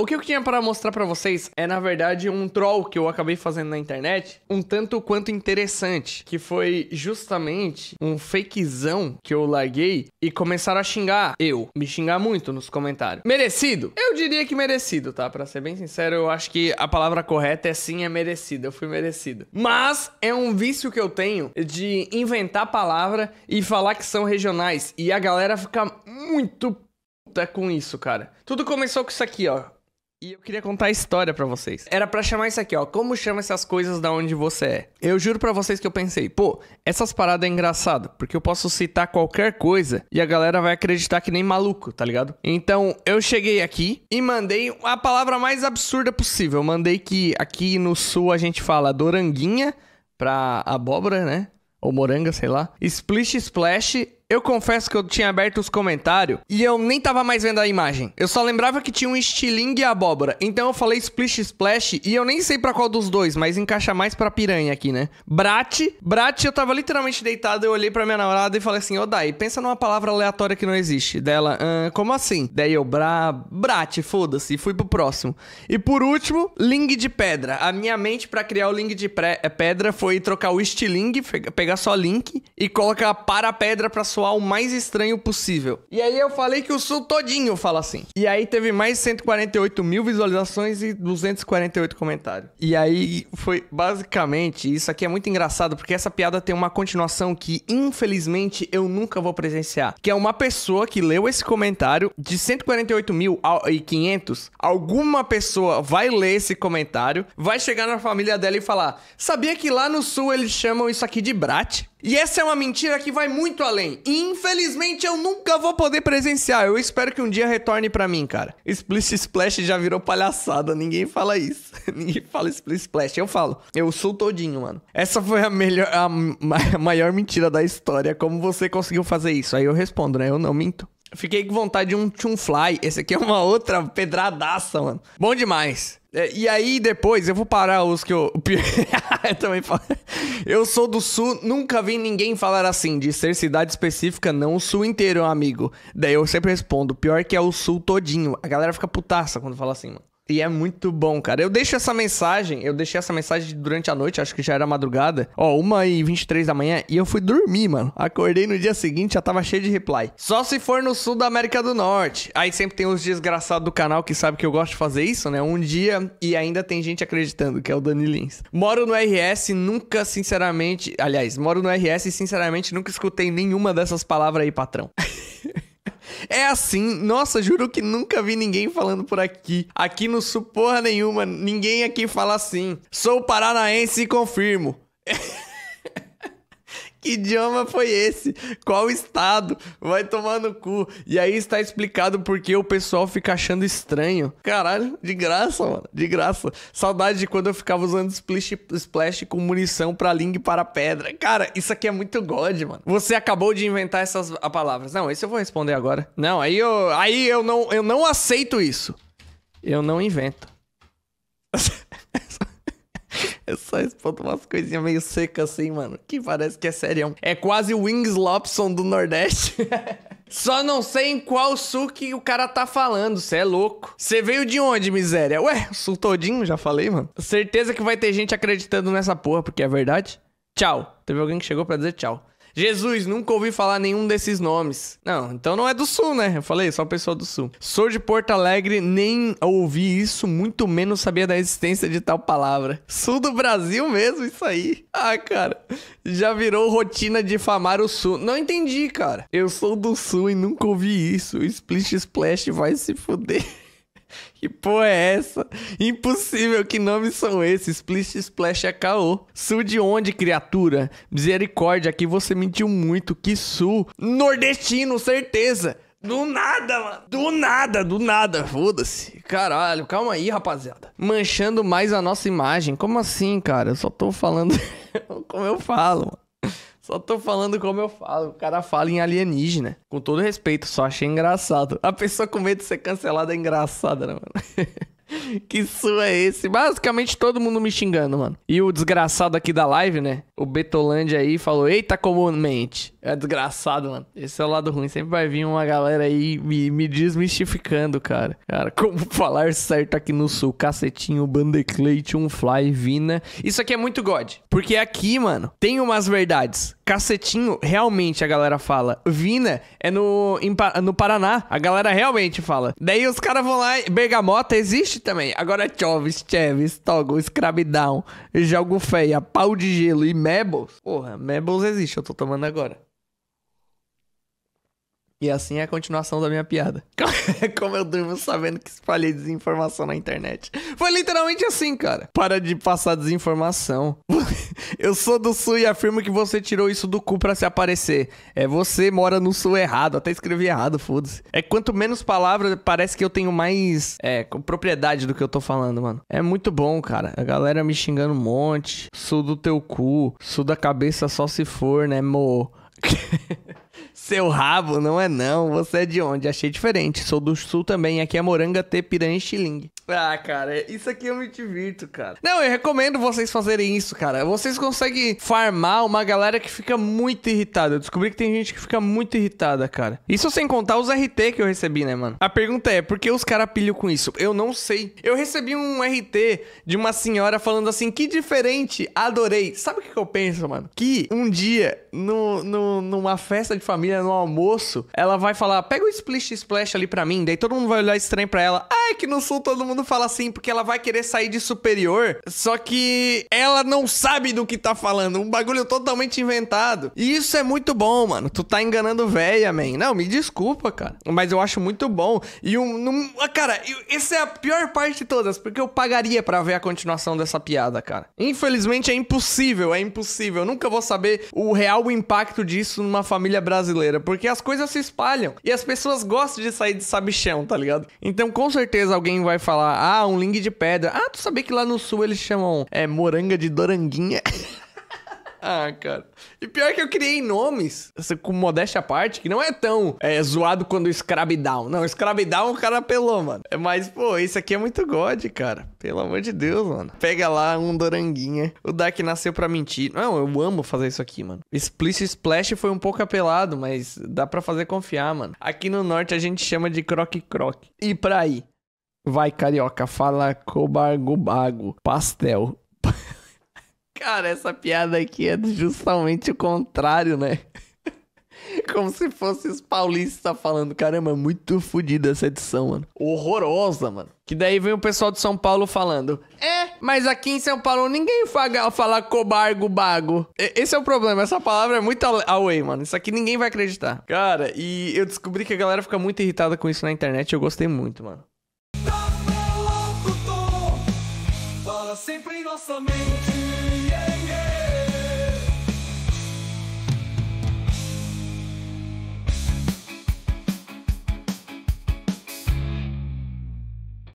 O que eu tinha para mostrar para vocês é, na verdade, um troll que eu acabei fazendo na internet, um tanto quanto interessante, que foi justamente um fakezão que eu larguei e começaram a xingar eu, me xingar muito nos comentários. Merecido? Eu diria que merecido, tá? Para ser bem sincero, eu acho que a palavra correta é sim, é merecido. Eu fui merecido. Mas é um vício que eu tenho de inventar palavra e falar que são regionais e a galera fica muito puta com isso, cara. Tudo começou com isso aqui, ó. E eu queria contar a história para vocês. Era para chamar isso aqui, ó. Como chama essas coisas da onde você é? Eu juro para vocês que eu pensei, pô, essas paradas é engraçado, porque eu posso citar qualquer coisa e a galera vai acreditar que nem maluco, tá ligado? Então, eu cheguei aqui e mandei a palavra mais absurda possível. Eu mandei que aqui no sul a gente fala doranguinha pra abóbora, né? Ou moranga, sei lá. Splish Splash eu confesso que eu tinha aberto os comentários e eu nem tava mais vendo a imagem. Eu só lembrava que tinha um estilingue e abóbora. Então eu falei splish splash e eu nem sei para qual dos dois, mas encaixa mais pra piranha aqui, né? Brat, Brat, eu tava literalmente deitado, eu olhei pra minha namorada e falei assim: Ô Dai, pensa numa palavra aleatória que não existe. Dela, ah, como assim? Daí eu, bra, Brat, foda-se, fui pro próximo. E por último, Ling de pedra. A minha mente para criar o Ling de pedra foi trocar o estilingue, pegar só Link e colocar para pedra pra sua soar o mais estranho possível. E aí eu falei que o sul todinho fala assim. E aí teve mais 148 mil visualizações e 248 comentários. E aí foi basicamente, isso aqui é muito engraçado, porque essa piada tem uma continuação que, infelizmente, eu nunca vou presenciar. Que é uma pessoa que leu esse comentário de 148 mil e 500, alguma pessoa vai ler esse comentário, vai chegar na família dela e falar: Sabia que lá no sul eles chamam isso aqui de brate? E essa é uma mentira que vai muito além. Infelizmente eu nunca vou poder presenciar. Eu espero que um dia retorne para mim, cara. Splish Splash já virou palhaçada. Ninguém fala isso. Ninguém fala Splish Splash. Eu falo. Eu sou todinho, mano. Essa foi a melhor, a maior mentira da história. Como você conseguiu fazer isso? Aí eu respondo, né? Eu não minto. Fiquei com vontade de um Chunfly. Esse aqui é uma outra pedradaça, mano. Bom demais. É, e aí depois, eu vou parar os que eu. eu também falo. Eu sou do sul, nunca vi ninguém falar assim, de ser cidade específica, não o sul inteiro, amigo. Daí eu sempre respondo, pior que é o sul todinho. A galera fica putaça quando fala assim, mano. E é muito bom, cara. Eu deixo essa mensagem, eu deixei essa mensagem durante a noite, acho que já era madrugada. Ó, 1h23 da manhã e eu fui dormir, mano. Acordei no dia seguinte, já tava cheio de reply. Só se for no sul da América do Norte. Aí sempre tem os desgraçados do canal que sabem que eu gosto de fazer isso, né? Um dia e ainda tem gente acreditando, que é o Dani Lins. Moro no RS, nunca sinceramente. Aliás, moro no RS e sinceramente nunca escutei nenhuma dessas palavras aí, patrão. É assim, nossa, juro que nunca vi ninguém falando por aqui. Aqui não suporra nenhuma, ninguém aqui fala assim. Sou paranaense e confirmo. idioma foi esse? Qual estado? Vai tomar no cu. E aí está explicado porque o pessoal fica achando estranho. Caralho, de graça, mano. De graça. Saudade de quando eu ficava usando splish, splash com munição pra ling para pedra. Cara, isso aqui é muito god, mano. Você acabou de inventar essas palavras. Não, esse eu vou responder agora. Não, aí eu, aí eu, não, eu não aceito isso. Eu não invento. É só expondo umas coisinhas meio secas assim, mano. Que parece que é serião. É quase o Wings Lobson do Nordeste. Só não sei em qual sul que o cara tá falando, cê é louco. Você veio de onde, miséria? Ué, sul todinho, já falei, mano. Certeza que vai ter gente acreditando nessa porra, porque é verdade. Tchau. Teve alguém que chegou para dizer tchau. Jesus, nunca ouvi falar nenhum desses nomes. Não, então não é do Sul, né? Eu falei, só o pessoal do Sul. Sou de Porto Alegre, nem ouvi isso, muito menos sabia da existência de tal palavra. Sul do Brasil mesmo, isso aí. Ah, cara, já virou rotina difamar o Sul. Não entendi, cara. Eu sou do Sul e nunca ouvi isso. O Splish Splash vai se fuder. Que porra é essa? Impossível, que nomes são esses? Split Splash é caô. Sul de onde, criatura? Misericórdia, aqui você mentiu muito. Que sul? Nordestino, certeza. Do nada, mano. Do nada, do nada. Foda-se. Caralho, calma aí, rapaziada. Manchando mais a nossa imagem. Como assim, cara? Eu só tô falando como eu falo, mano. Só tô falando como eu falo. O cara fala em alienígena. Com todo respeito, só achei engraçado. A pessoa com medo de ser cancelada é engraçada, né, mano? que sua é esse? Basicamente todo mundo me xingando, mano. E o desgraçado aqui da live, né? O Betolândia aí falou: Eita, comumente. É desgraçado, mano. Esse é o lado ruim. Sempre vai vir uma galera aí me, me desmistificando, cara. Cara, como falar certo aqui no sul? Cacetinho, Bandeclate, um fly, Vina. Isso aqui é muito God. Porque aqui, mano, tem umas verdades. Cacetinho, realmente a galera fala. Vina é no, em, no Paraná. A galera realmente fala. Daí os caras vão lá. Bergamota existe? também. Agora é Choves, Cheves, Togo, scrabdown Jogo Feia, Pau de Gelo e Mebos. Porra, Mebos existe, eu tô tomando agora. E assim é a continuação da minha piada. Como eu durmo sabendo que espalhei desinformação na internet. Foi literalmente assim, cara. Para de passar desinformação. eu sou do sul e afirmo que você tirou isso do cu para se aparecer. É você mora no sul errado. Até escrevi errado, foda-se. É quanto menos palavras, parece que eu tenho mais é, propriedade do que eu tô falando, mano. É muito bom, cara. A galera me xingando um monte. Sul do teu cu. Sul da cabeça só se for, né, mo? Seu rabo não é não. Você é de onde? Achei diferente. Sou do sul também. Aqui é moranga, Piranha e xilingue. Ah, cara, isso aqui eu me divirto, cara. Não, eu recomendo vocês fazerem isso, cara. Vocês conseguem farmar uma galera que fica muito irritada. Eu descobri que tem gente que fica muito irritada, cara. Isso sem contar os RT que eu recebi, né, mano? A pergunta é, por que os caras pilham com isso? Eu não sei. Eu recebi um RT de uma senhora falando assim, que diferente, adorei. Sabe o que eu penso, mano? Que um dia, no, no, numa festa de família, no almoço, ela vai falar, pega o Splish Splash ali pra mim. Daí todo mundo vai olhar estranho pra ela. Ai, que no sul todo mundo mundo fala assim porque ela vai querer sair de superior, só que ela não sabe do que tá falando. Um bagulho totalmente inventado. E isso é muito bom, mano. Tu tá enganando véia, man. Não, me desculpa, cara. Mas eu acho muito bom. E um. um ah, cara, essa é a pior parte de todas, porque eu pagaria para ver a continuação dessa piada, cara. Infelizmente é impossível, é impossível. Eu nunca vou saber o real impacto disso numa família brasileira, porque as coisas se espalham e as pessoas gostam de sair de sabichão, tá ligado? Então com certeza alguém vai falar falar, ah, um lingue de pedra. Ah, tu sabia que lá no sul eles chamam é, moranga de doranguinha? Ah, cara. E pior que eu criei nomes, assim, com modéstia à parte, que não é tão é, zoado quando o down. Não, Down o cara apelou, mano. É, mas, pô, isso aqui é muito God, cara. Pelo amor de Deus, mano. Pega lá um doranguinha. O Dark nasceu pra mentir. Não, eu amo fazer isso aqui, mano. Explicit Splash foi um pouco apelado, mas dá pra fazer confiar, mano. Aqui no norte a gente chama de croque-croque. E pra aí? Vai, carioca, fala cobargo bago pastel. Cara, essa piada aqui é justamente o contrário, né? Como se fosse os paulistas falando, caramba, é muito fodida essa edição, mano. Horrorosa, mano. Que daí vem o pessoal de São Paulo falando: É, mas aqui em São Paulo ninguém fala, fala cobargo bago. Esse é o problema, essa palavra é muito away, mano. Isso aqui ninguém vai acreditar. Cara, e eu descobri que a galera fica muito irritada com isso na internet. Eu gostei muito, mano. sempre em nossa mente.